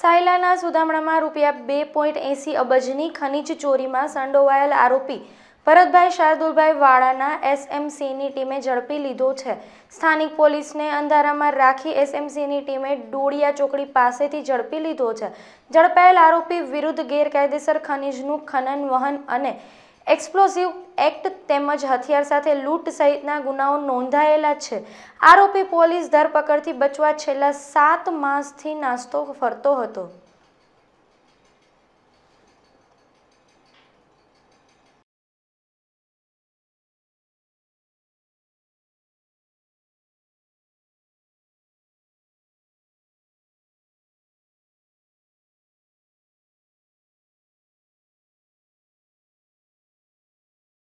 સાયલાના સુદામણામાં રૂપિયા બે પોઈન્ટ એંસી અબજની ખનીજ ચોરીમાં સંડોવાયેલ આરોપી ભરતભાઈ શાર્દુલભાઈ વાળાના એસએમસીની ટીમે ઝડપી લીધો છે સ્થાનિક પોલીસને અંધારામાં રાખી એસએમસીની ટીમે ડોળિયા ચોકડી પાસેથી ઝડપી લીધો છે ઝડપાયેલ આરોપી વિરુદ્ધ ગેરકાયદેસર ખનીજનું ખનન વહન અને એક્સપ્લોઝિવ એક્ટ તેમજ હથિયાર સાથે લૂંટ સહિતના ગુનાઓ નોંધાયેલા છે આરોપી પોલીસ ધરપકડથી બચવા છેલ્લા સાત માસથી નાસ્તો ફરતો હતો